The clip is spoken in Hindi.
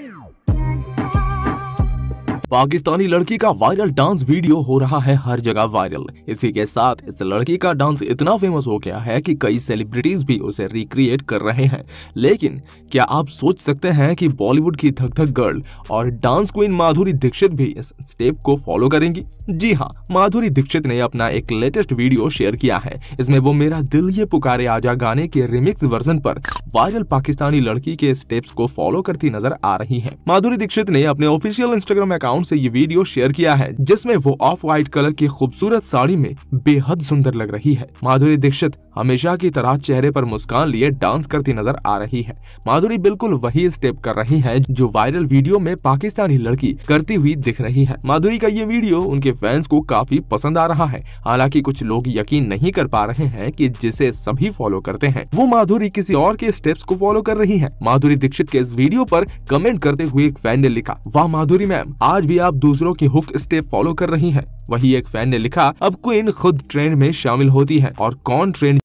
Yeah. पाकिस्तानी लड़की का वायरल डांस वीडियो हो रहा है हर जगह वायरल इसी के साथ इस लड़की का डांस इतना फेमस हो गया है कि कई सेलिब्रिटीज भी उसे रिक्रिएट कर रहे हैं लेकिन क्या आप सोच सकते हैं कि बॉलीवुड की धक धक गर्ल और डांस क्वीन माधुरी दीक्षित भी इस स्टेप को फॉलो करेंगी जी हाँ माधुरी दीक्षित ने अपना एक लेटेस्ट वीडियो शेयर किया है इसमें वो मेरा दिल ये पुकारे आजा गाने के रिमिक्स वर्जन पर वायरल पाकिस्तानी लड़की के स्टेप्स को फॉलो करती नजर आ रही है माधुरी दीक्षित ने अपने ऑफिशियल इंस्टाग्राम अकाउंट अकाउंट से ये वीडियो शेयर किया है जिसमे वो ऑफ व्हाइट कलर की खूबसूरत साड़ी में बेहद सुंदर लग रही है माधुरी दीक्षित हमेशा की तरह चेहरे पर मुस्कान लिए डांस करती नजर आ रही है माधुरी बिल्कुल वही स्टेप कर रही है जो वायरल वीडियो में पाकिस्तानी लड़की करती हुई दिख रही है माधुरी का ये वीडियो उनके फैंस को काफी पसंद आ रहा है हालांकि कुछ लोग यकीन नहीं कर पा रहे हैं कि जिसे सभी फॉलो करते हैं वो माधुरी किसी और के स्टेप्स को फॉलो कर रही है माधुरी दीक्षित के इस वीडियो पर कमेंट करते हुए एक फैन ने लिखा वाह माधुरी मैम आज भी आप दूसरों की हुक स्टेप फॉलो कर रही है वही एक फैन ने लिखा अब क्वीन खुद ट्रेंड में शामिल होती है और कौन ट्रेंड